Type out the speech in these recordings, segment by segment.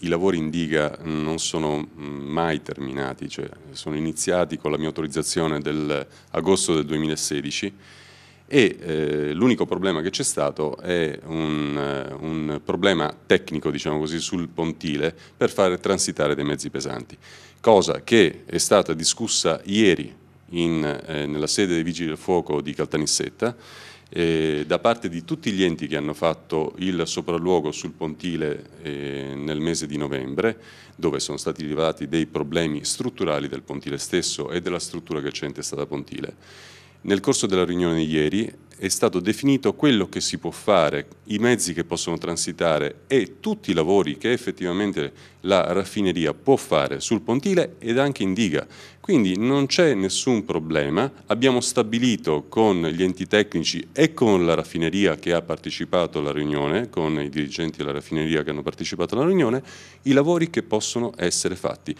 i lavori in diga non sono mm, mai terminati, cioè sono iniziati con la mia autorizzazione dell'agosto del 2016 e eh, l'unico problema che c'è stato è un, eh, un problema tecnico diciamo così, sul pontile per fare transitare dei mezzi pesanti, cosa che è stata discussa ieri in, eh, nella sede dei Vigili del Fuoco di Caltanissetta eh, da parte di tutti gli enti che hanno fatto il sopralluogo sul pontile eh, nel mese di novembre, dove sono stati rilevati dei problemi strutturali del pontile stesso e della struttura che c'è in testa da pontile. Nel corso della riunione di ieri è stato definito quello che si può fare, i mezzi che possono transitare e tutti i lavori che effettivamente la raffineria può fare sul pontile ed anche in diga. Quindi non c'è nessun problema, abbiamo stabilito con gli enti tecnici e con la raffineria che ha partecipato alla riunione, con i dirigenti della raffineria che hanno partecipato alla riunione, i lavori che possono essere fatti.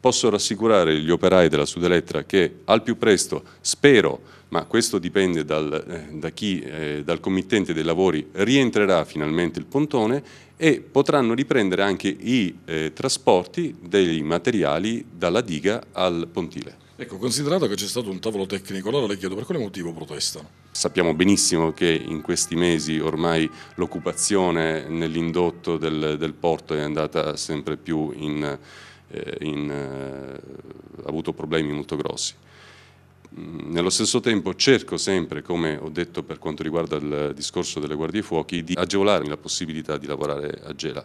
Posso rassicurare gli operai della Sudelettra che al più presto, spero, ma questo dipende dal, eh, da chi, eh, dal committente dei lavori, rientrerà finalmente il pontone e potranno riprendere anche i eh, trasporti dei materiali dalla diga al pontile. Ecco, considerato che c'è stato un tavolo tecnico, allora le chiedo per quale motivo protestano? Sappiamo benissimo che in questi mesi ormai l'occupazione nell'indotto del, del porto è andata sempre più in eh, in, eh, ha avuto problemi molto grossi. Mm, nello stesso tempo cerco sempre, come ho detto per quanto riguarda il discorso delle guardie fuochi, di agevolarmi la possibilità di lavorare a Gela.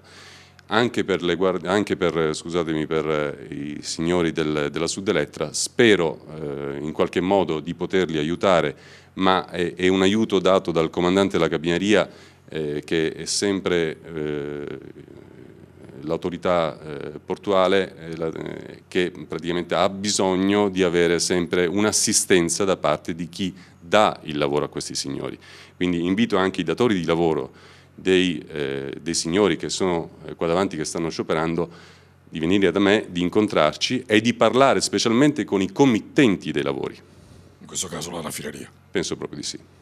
Anche per, guardie, anche per, scusatemi, per eh, i signori del, della Sud Elettra, spero eh, in qualche modo di poterli aiutare, ma è, è un aiuto dato dal comandante della cabineria eh, che è sempre eh, l'autorità eh, portuale eh, la, eh, che praticamente ha bisogno di avere sempre un'assistenza da parte di chi dà il lavoro a questi signori. Quindi invito anche i datori di lavoro dei, eh, dei signori che sono eh, qua davanti, che stanno scioperando, di venire da me, di incontrarci e di parlare specialmente con i committenti dei lavori. In questo caso la raffineria. Penso proprio di sì.